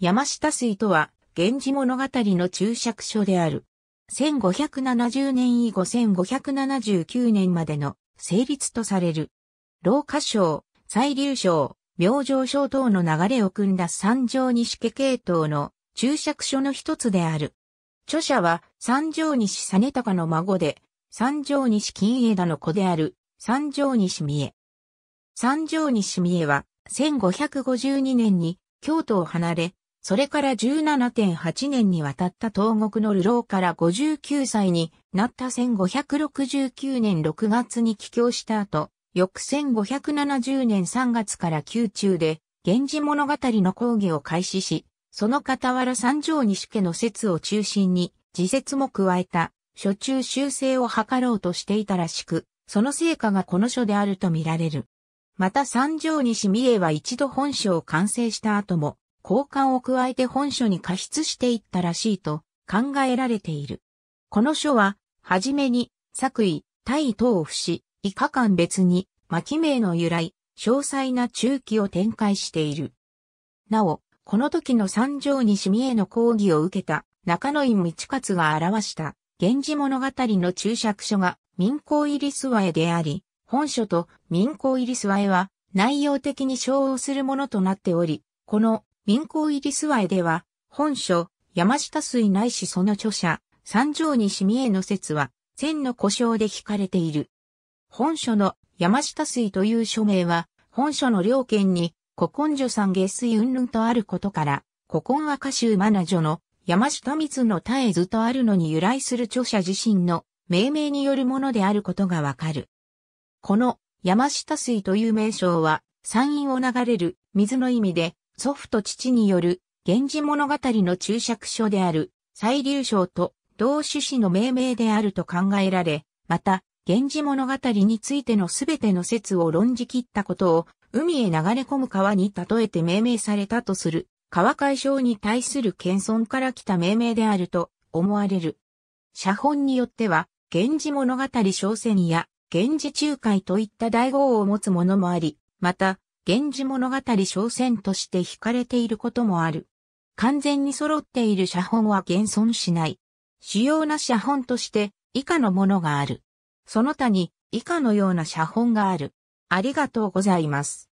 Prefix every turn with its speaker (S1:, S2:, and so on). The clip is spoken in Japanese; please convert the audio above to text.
S1: 山下水とは、源氏物語の注釈書である。1570年以後1579年までの成立とされる。老化省、在留省、明星省等の流れを組んだ三条西家系統の注釈書の一つである。著者は三条西実高の孫で、三条西金枝の子である三条西三重。三条西三重は1552年に京都を離れ、それから17.8年にわたった東国の流浪から59歳になった1569年6月に帰郷した後、翌1570年3月から宮中で、源氏物語の講義を開始し、その傍ら三条西家の説を中心に、自説も加えた、初中修正を図ろうとしていたらしく、その成果がこの書であると見られる。また三条西三重は一度本書を完成した後も、交換を加えて本書に加筆していったらしいと考えられている。この書は、はじめに、作為、対等不死、以下間別に、巻名の由来、詳細な中期を展開している。なお、この時の三条しみへの講義を受けた中野院道勝が表した源氏物語の注釈書が民公入り諏訪へであり、本書と民公入り諏訪へは内容的に称をするものとなっており、この民工入りスワ絵では、本書、山下水ないしその著者、三条西三重の説は、千の故障で引かれている。本書の山下水という署名は、本書の両県に、古今女さん下水云々とあることから、古今和歌集マナ女の山下光の絶えずとあるのに由来する著者自身の命名によるものであることがわかる。この山下水という名称は、山陰を流れる水の意味で、祖父と父による、源氏物語の注釈書である、最流章と同種子の命名であると考えられ、また、源氏物語についてのすべての説を論じ切ったことを、海へ流れ込む川に例えて命名されたとする、川海消に対する謙遜から来た命名であると思われる。写本によっては、源氏物語小戦や、源氏仲介といった大号を持つものもあり、また、源氏物語商戦として惹かれていることもある。完全に揃っている写本は現存しない。主要な写本として以下のものがある。その他に以下のような写本がある。ありがとうございます。